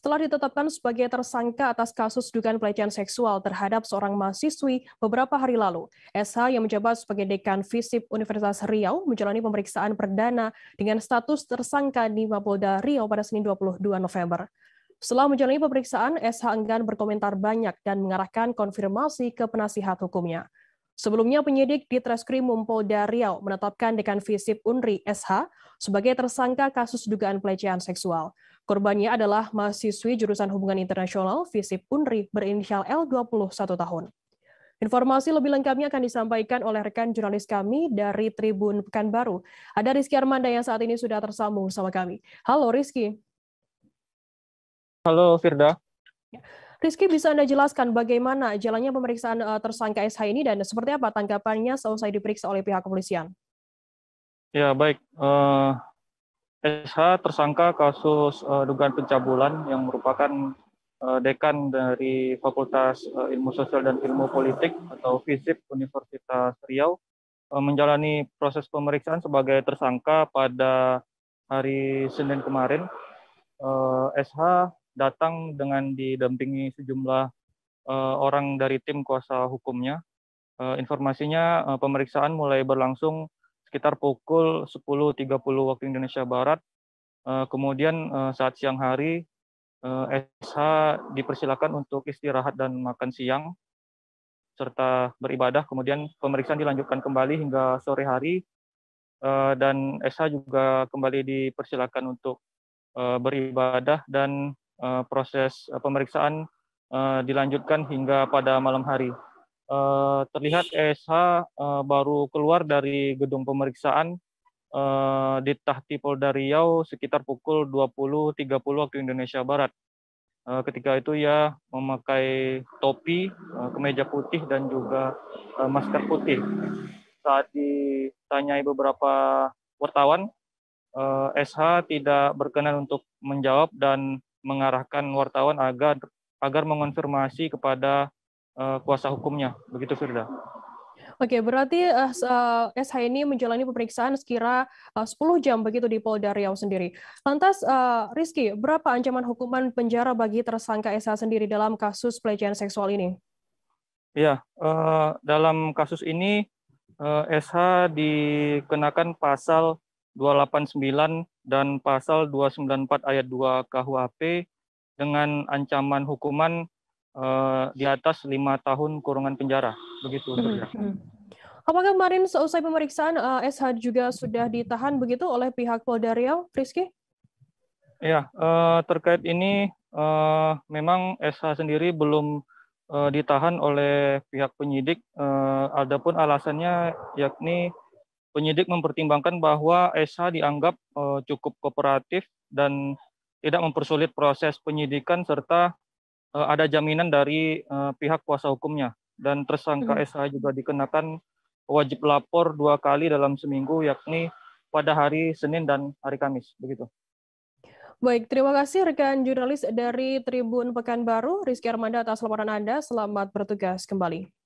Setelah ditetapkan sebagai tersangka atas kasus dugaan pelecehan seksual terhadap seorang mahasiswi beberapa hari lalu, SH yang menjabat sebagai dekan FISIP Universitas Riau menjalani pemeriksaan perdana dengan status tersangka di Mapolda Riau pada Senin 22 November. Setelah menjalani pemeriksaan, SH enggan berkomentar banyak dan mengarahkan konfirmasi ke penasihat hukumnya. Sebelumnya penyidik di Treskrimum Polda Riau menetapkan Dekan Visip Unri SH sebagai tersangka kasus dugaan pelecehan seksual. Korbannya adalah mahasiswi jurusan hubungan internasional Visip Unri berinisial L 21 tahun. Informasi lebih lengkapnya akan disampaikan oleh rekan jurnalis kami dari Tribun Pekanbaru. Ada Rizky Armanda yang saat ini sudah tersambung sama kami. Halo Rizky. Halo Firda. Ya. Rizky bisa Anda jelaskan bagaimana jalannya pemeriksaan eh, tersangka SH ini dan seperti apa tanggapannya selesai diperiksa oleh pihak kepolisian? Ya, baik. Uh, eh, SH tersangka kasus uh, dugaan pencabulan yang merupakan uh, dekan dari Fakultas uh, Ilmu Sosial dan Ilmu Politik atau FISIP Universitas Riau menjalani proses pemeriksaan sebagai tersangka pada hari Senin kemarin. SH datang dengan didampingi sejumlah uh, orang dari tim kuasa hukumnya. Uh, informasinya uh, pemeriksaan mulai berlangsung sekitar pukul 10.30 waktu Indonesia Barat. Uh, kemudian uh, saat siang hari uh, SH dipersilakan untuk istirahat dan makan siang serta beribadah. Kemudian pemeriksaan dilanjutkan kembali hingga sore hari dan SH juga kembali dipersilakan untuk beribadah dan uh, proses uh, pemeriksaan uh, dilanjutkan hingga pada malam hari. Uh, terlihat ESH uh, baru keluar dari gedung pemeriksaan uh, di Tahti Polda Riau sekitar pukul 20.30 waktu Indonesia Barat. Uh, ketika itu ia memakai topi, uh, kemeja putih dan juga uh, masker putih. Saat ditanyai beberapa wartawan, uh, e SH tidak berkenan untuk menjawab dan mengarahkan wartawan agar agar mengonfirmasi kepada uh, kuasa hukumnya. Begitu Firda. Oke, berarti uh, eh, SH eh, ini menjalani pemeriksaan sekira uh, 10 jam begitu di Polda Riau sendiri. Lantas, uh, Rizky, berapa ancaman hukuman penjara bagi tersangka SH sendiri dalam kasus pelecehan seksual ini? Ya, uh, dalam kasus ini uh, SH dikenakan pasal 289 dan pasal 294 ayat 2 KUHP dengan ancaman hukuman uh, di atas lima tahun kurungan penjara. Begitu. Hmm, ya. hmm. Apakah kemarin seusai pemeriksaan uh, eh, SH juga sudah ditahan begitu oleh pihak Polda Riau, Rizky? Ya, uh, terkait ini uh, memang SH sendiri belum uh, ditahan oleh pihak penyidik. Uh, adapun alasannya yakni penyidik mempertimbangkan bahwa SH dianggap uh, cukup kooperatif dan tidak mempersulit proses penyidikan serta uh, ada jaminan dari uh, pihak kuasa hukumnya dan tersangka hmm. SH juga dikenakan wajib lapor dua kali dalam seminggu yakni pada hari Senin dan hari Kamis begitu. Baik, terima kasih rekan jurnalis dari Tribun Pekanbaru, Rizky Armanda atas laporan Anda. Selamat bertugas kembali.